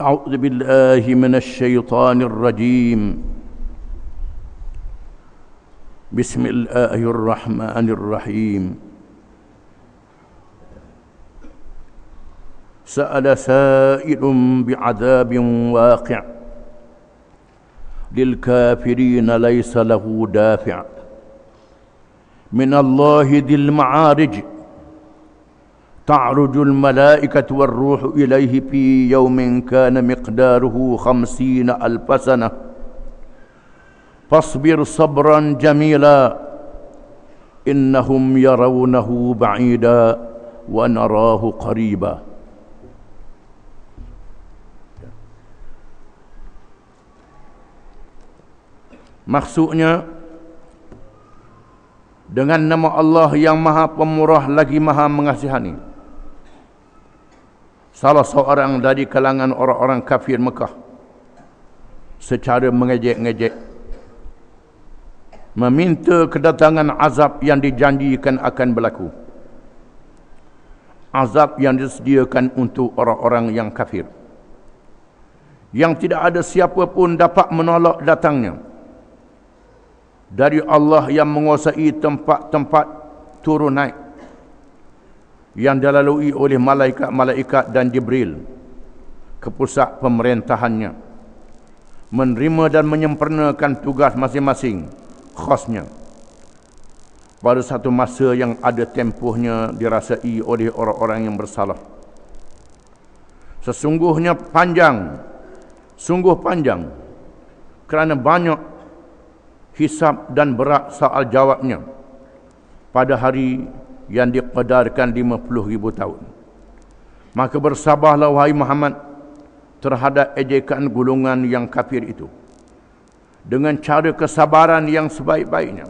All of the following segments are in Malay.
أعوذ بالله من الشيطان الرجيم بسم الله الرحمن الرحيم سأل سائل بعذاب واقع للكافرين ليس له دافع من الله ذي المعارج تعرج الملائكة والروح إليه في يوم كان مقداره خمسين ألف سنة فاصبر صبرا جميلا إنهم يرونه بعيدا ونراه قريبا Maksudnya dengan nama Allah yang Maha Pemurah lagi Maha Mengasihani salah seorang dari kalangan orang-orang kafir Mekah secara mengejek-ngejek meminta kedatangan azab yang dijanjikan akan berlaku azab yang disediakan untuk orang-orang yang kafir yang tidak ada siapa pun dapat menolak datangnya dari Allah yang menguasai tempat-tempat turun naik yang dilalui oleh malaikat-malaikat dan Jibril ke pusat pemerintahannya menerima dan menyempurnakan tugas masing-masing khasnya pada satu masa yang ada tempohnya dirasai oleh orang-orang yang bersalah sesungguhnya panjang sungguh panjang kerana banyak hisap dan berat soal jawabnya pada hari yang dikedarkan ribu tahun. Maka bersabarlah wahai Muhammad terhadap ejekan gulungan yang kafir itu. Dengan cara kesabaran yang sebaik-baiknya.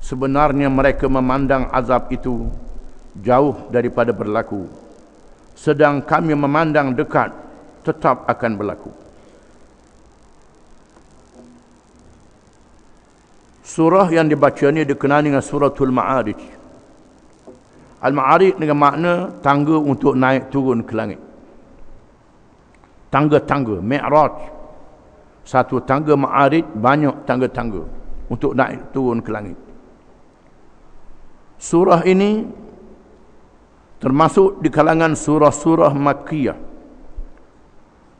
Sebenarnya mereka memandang azab itu jauh daripada berlaku. Sedang kami memandang dekat tetap akan berlaku. Surah yang dibaca ini dikenali dengan suratul Ma'arij. Al-Ma'arik dengan makna tangga untuk naik turun ke langit. Tangga-tangga, Mi'raj. Satu tangga Ma'arik, banyak tangga-tangga untuk naik turun ke langit. Surah ini termasuk di kalangan surah-surah Makkiyah.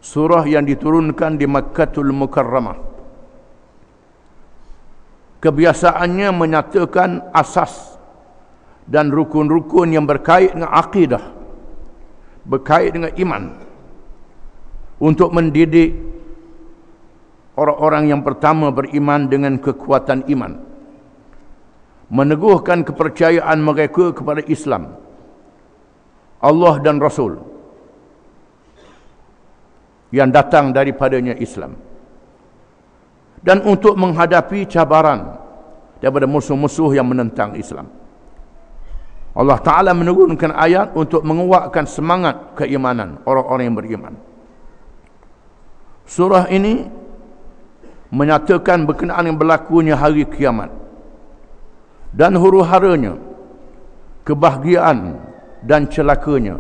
Surah yang diturunkan di Makkatul Mukarramah. Kebiasaannya menyatakan asas dan rukun-rukun yang berkait dengan akidah berkait dengan iman untuk mendidik orang-orang yang pertama beriman dengan kekuatan iman meneguhkan kepercayaan mereka kepada Islam Allah dan Rasul yang datang daripadanya Islam dan untuk menghadapi cabaran daripada musuh-musuh yang menentang Islam Allah Ta'ala menurunkan ayat untuk menguatkan semangat keimanan orang-orang yang beriman. Surah ini menyatakan berkenaan yang berlakunya hari kiamat dan huru-haranya kebahagiaan dan celakanya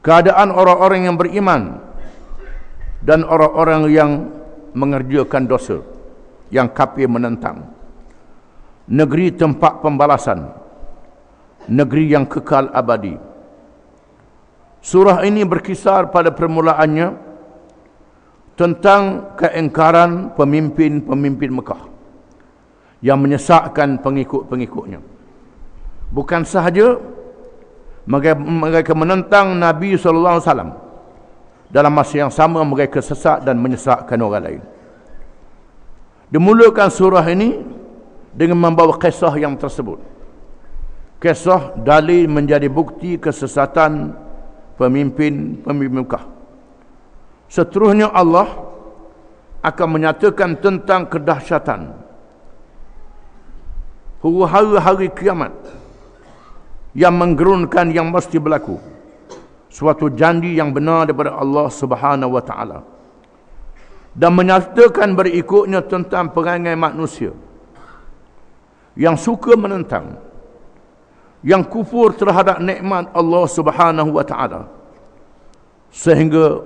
keadaan orang-orang yang beriman dan orang-orang yang mengerjakan dosa yang kafir menentang negeri tempat pembalasan negeri yang kekal abadi. Surah ini berkisar pada permulaannya tentang keengkaran pemimpin-pemimpin Mekah yang menyesakkan pengikut-pengikutnya. Bukan sahaja mereka menentang Nabi sallallahu alaihi wasallam dalam masa yang sama mereka sesak dan menyesakkan orang lain. Dimulakan surah ini dengan membawa kisah yang tersebut kisah Dali menjadi bukti kesesatan pemimpin-pemimpin Mekah. Seterusnya Allah akan menyatakan tentang kedahsyatan huru-hara-hari kiamat yang menggerunkan yang mesti berlaku suatu janji yang benar daripada Allah Subhanahu wa taala dan menyatakan berikutnya tentang perangai manusia yang suka menentang yang kufur terhadap nikmat Allah Subhanahu wa taala sehingga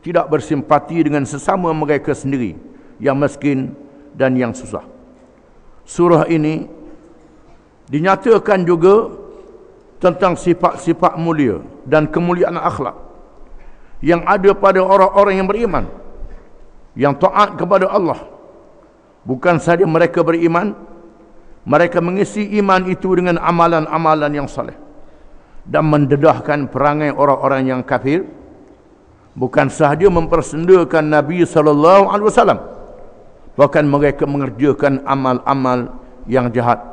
tidak bersimpati dengan sesama mereka sendiri yang miskin dan yang susah. Surah ini dinyatakan juga tentang sifat-sifat mulia dan kemuliaan akhlak yang ada pada orang-orang yang beriman yang taat kepada Allah. Bukan saja mereka beriman, mereka mengisi iman itu dengan amalan-amalan yang saleh dan mendedahkan perangai orang-orang yang kafir bukan sahaja mempersendakan Nabi saw. bahkan mereka mengerjakan amal-amal yang jahat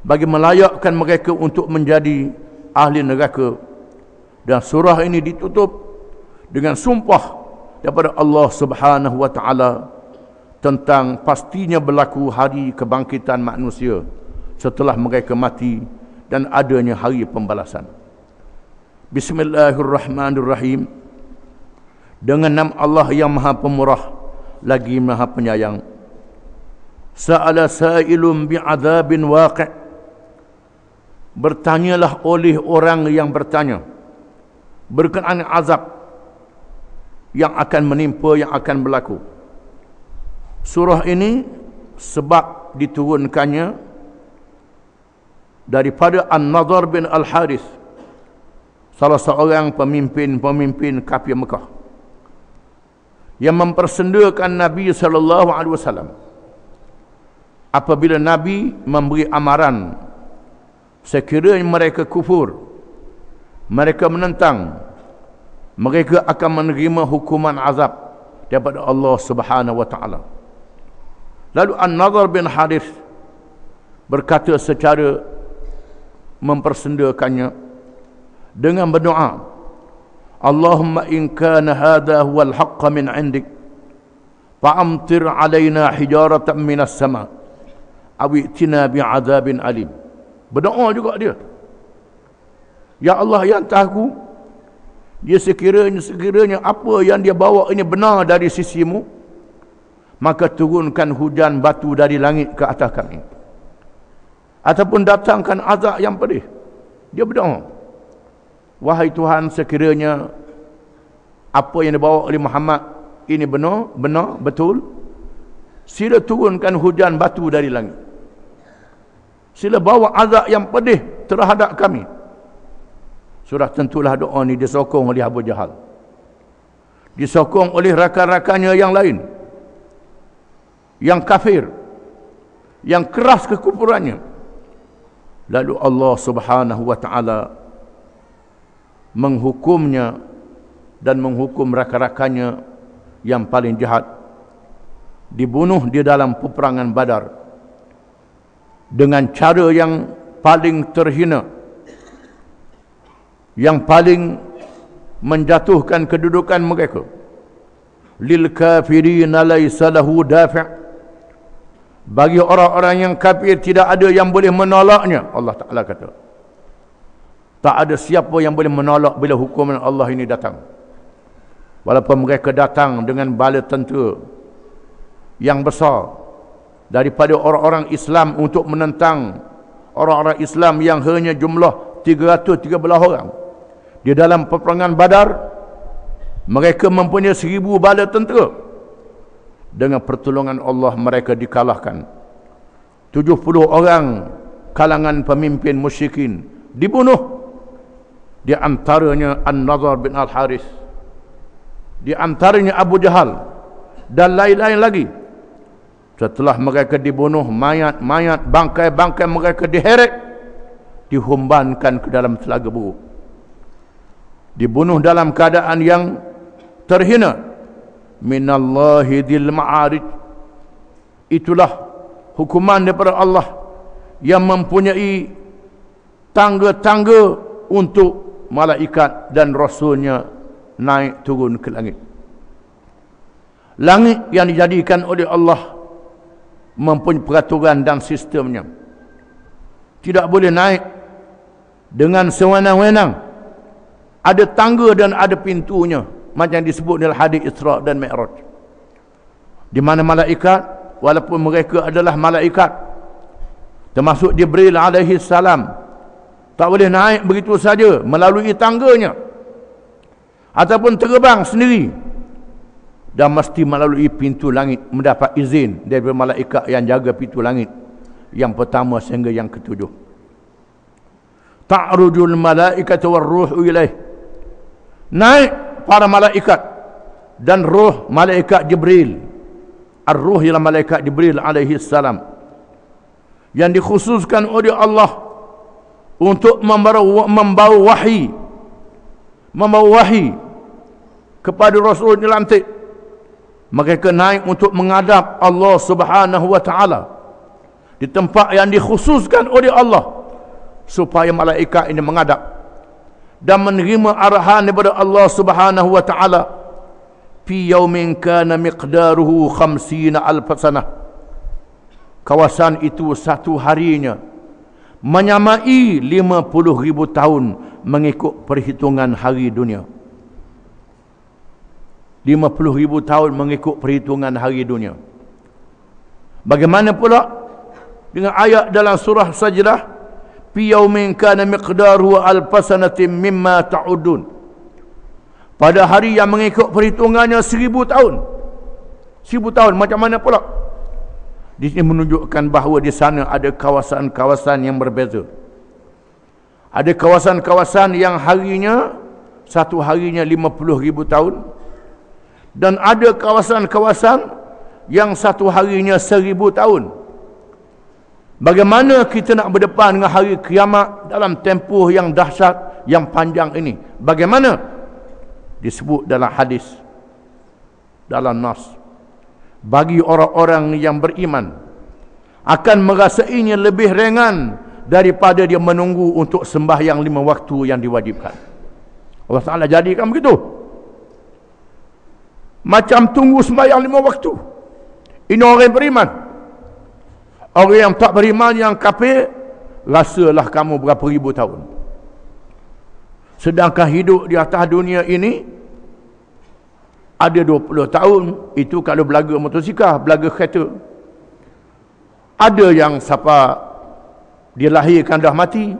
bagi melayakkan mereka untuk menjadi ahli neraka dan surah ini ditutup dengan sumpah daripada Allah Subhanahu wa taala tentang pastinya berlaku hari kebangkitan manusia setelah mereka mati dan adanya hari pembalasan. Bismillahirrahmanirrahim. Dengan nama Allah yang Maha Pemurah lagi Maha Penyayang. Sa'ala sa'ilum bi'adzabin waqi'. Bertanyalah oleh orang yang bertanya berkenaan azab yang akan menimpa yang akan berlaku. Surah ini sebab diturunkannya daripada An-Nadhar bin Al-Harith salah seorang pemimpin-pemimpin kafir Mekah yang mempersendakan Nabi sallallahu alaihi wasallam apabila Nabi memberi amaran sekiranya mereka kufur mereka menentang mereka akan menerima hukuman azab daripada Allah Subhanahu wa taala Lalu An-Nadhar bin Harith berkata secara mempersendakannya dengan berdoa Allahumma in kana hadha huwa al-haqqa min indik fa'amtir alaina hijaratan minas sama aw itina bi'adabin alim berdoa juga dia ya Allah yang tahu dia sekiranya sekiranya apa yang dia bawa ini benar dari sisimu maka turunkan hujan batu dari langit ke atas kami ataupun datangkan azab yang pedih dia berdoa wahai Tuhan sekiranya apa yang dibawa oleh Muhammad ini benar benar betul sila turunkan hujan batu dari langit sila bawa azab yang pedih terhadap kami Surah tentulah doa ini disokong oleh Abu Jahal disokong oleh rakan-rakannya yang lain yang kafir yang keras kekufurannya lalu Allah Subhanahu wa taala menghukumnya dan menghukum rakan-rakannya yang paling jahat dibunuh di dalam peperangan Badar dengan cara yang paling terhina yang paling menjatuhkan kedudukan mereka lil kafirin laysa lahu dafi' bagi orang-orang yang kafir tidak ada yang boleh menolaknya Allah Taala kata tak ada siapa yang boleh menolak bila hukuman Allah ini datang walaupun mereka datang dengan bala tentu yang besar daripada orang-orang Islam untuk menentang orang-orang Islam yang hanya jumlah 313 orang di dalam peperangan Badar mereka mempunyai seribu bala tentera dengan pertolongan Allah mereka dikalahkan 70 orang kalangan pemimpin musyrikin dibunuh di antaranya An-Nazar bin Al-Haris di antaranya Abu Jahal dan lain-lain lagi setelah mereka dibunuh mayat-mayat bangkai-bangkai mereka diheret dihumbankan ke dalam telaga buruk dibunuh dalam keadaan yang terhina minallahi dil ma'arij itulah hukuman daripada Allah yang mempunyai tangga-tangga untuk malaikat dan rasulnya naik turun ke langit langit yang dijadikan oleh Allah mempunyai peraturan dan sistemnya tidak boleh naik dengan sewenang-wenang ada tangga dan ada pintunya macam yang disebut dalam hadis Isra dan Mi'raj. Di mana malaikat walaupun mereka adalah malaikat termasuk Jibril alaihi salam tak boleh naik begitu saja melalui tangganya ataupun terbang sendiri dan mesti melalui pintu langit mendapat izin daripada malaikat yang jaga pintu langit yang pertama sehingga yang ketujuh ta'rujul malaikatu war ruhu ilaih naik para malaikat dan roh malaikat Jibril ar-ruh ialah malaikat Jibril alaihi salam yang dikhususkan oleh Allah untuk membawa wahyu, membawa wahyu kepada Rasul dilantik mereka naik untuk menghadap Allah Subhanahu wa taala di tempat yang dikhususkan oleh Allah supaya malaikat ini menghadap dan menerima arahan daripada Allah Subhanahu wa taala fi yawmin kana miqdaruhu 50 alf sanah kawasan itu satu harinya menyamai 50000 tahun mengikut perhitungan hari dunia 50000 tahun mengikut perhitungan hari dunia bagaimana pula dengan ayat dalam surah sajdah fi yawmin kana miqdaruhu alfasanatin mimma ta'udun pada hari yang mengikut perhitungannya seribu tahun seribu tahun macam mana pula di sini menunjukkan bahawa di sana ada kawasan-kawasan yang berbeza ada kawasan-kawasan yang harinya satu harinya puluh ribu tahun dan ada kawasan-kawasan yang satu harinya seribu tahun Bagaimana kita nak berdepan dengan hari kiamat dalam tempoh yang dahsyat yang panjang ini? Bagaimana? Disebut dalam hadis dalam nas bagi orang-orang yang beriman akan merasainya lebih ringan daripada dia menunggu untuk sembahyang lima waktu yang diwajibkan. Allah Taala jadikan begitu. Macam tunggu sembahyang lima waktu. Ini orang beriman. Orang yang tak beriman yang kafir rasalah kamu berapa ribu tahun. Sedangkan hidup di atas dunia ini ada 20 tahun itu kalau belaga motosikal, belaga kereta. Ada yang siapa dilahirkan dah mati.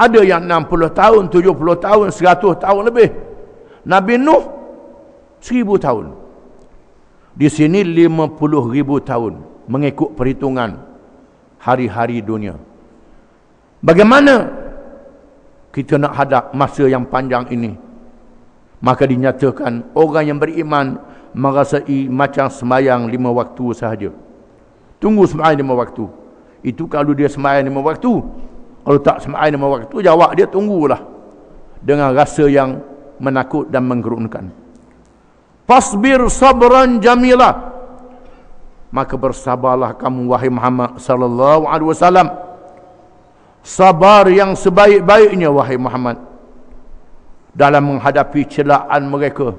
Ada yang 60 tahun, 70 tahun, 100 tahun lebih. Nabi Nuh 1000 tahun. Di sini 50 ribu tahun mengikut perhitungan hari-hari dunia. Bagaimana kita nak hadap masa yang panjang ini? Maka dinyatakan orang yang beriman merasai macam semayang lima waktu sahaja. Tunggu semayang lima waktu. Itu kalau dia semayang lima waktu. Kalau tak semayang lima waktu, jawab dia tunggulah. Dengan rasa yang menakut dan menggerunkan. Fasbir sabran jamilah maka bersabarlah kamu wahai Muhammad sallallahu alaihi wasallam sabar yang sebaik-baiknya wahai Muhammad dalam menghadapi celaan mereka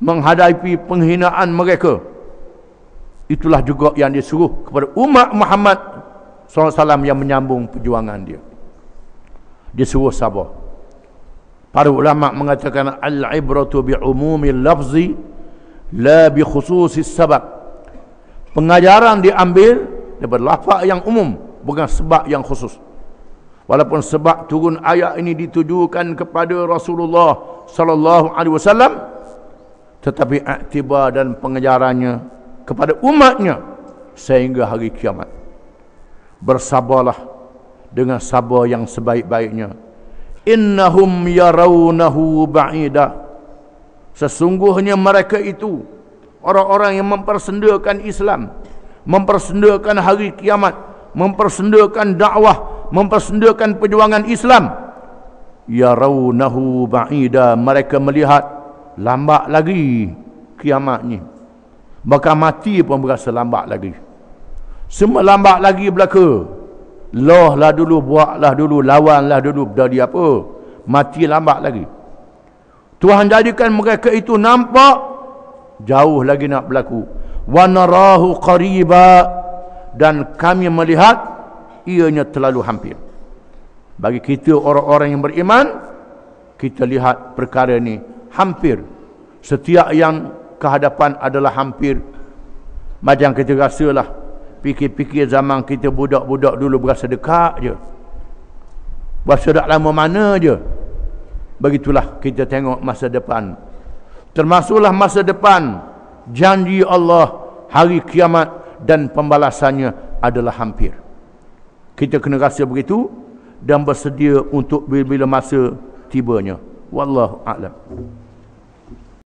menghadapi penghinaan mereka itulah juga yang disuruh kepada umat Muhammad sallallahu alaihi wasallam yang menyambung perjuangan dia disuruh sabar para ulama mengatakan al ibratu bi umumil lafzi la bi khususis sabab pengajaran diambil daripada lafaz yang umum bukan sebab yang khusus walaupun sebab turun ayat ini ditujukan kepada Rasulullah sallallahu alaihi wasallam tetapi aktibar dan pengejarannya kepada umatnya sehingga hari kiamat bersabarlah dengan sabar yang sebaik-baiknya innahum yarawnahu ba'ida sesungguhnya mereka itu orang-orang yang mempersendakan Islam mempersendakan hari kiamat mempersendakan dakwah mempersendakan perjuangan Islam ya raunahu ba'ida mereka melihat lambat lagi kiamat ni bahkan mati pun berasa lambat lagi semua lambat lagi belaka loh lah dulu buatlah dulu lawanlah dulu dari apa mati lambat lagi Tuhan jadikan mereka itu nampak jauh lagi nak berlaku wa narahu qariba dan kami melihat ianya terlalu hampir bagi kita orang-orang yang beriman kita lihat perkara ini hampir setiap yang kehadapan adalah hampir macam kita rasalah fikir-fikir zaman kita budak-budak dulu berasa dekat je berasa tak lama mana je begitulah kita tengok masa depan termasuklah masa depan janji Allah hari kiamat dan pembalasannya adalah hampir kita kena rasa begitu dan bersedia untuk bila-bila masa tibanya wallahu a'lam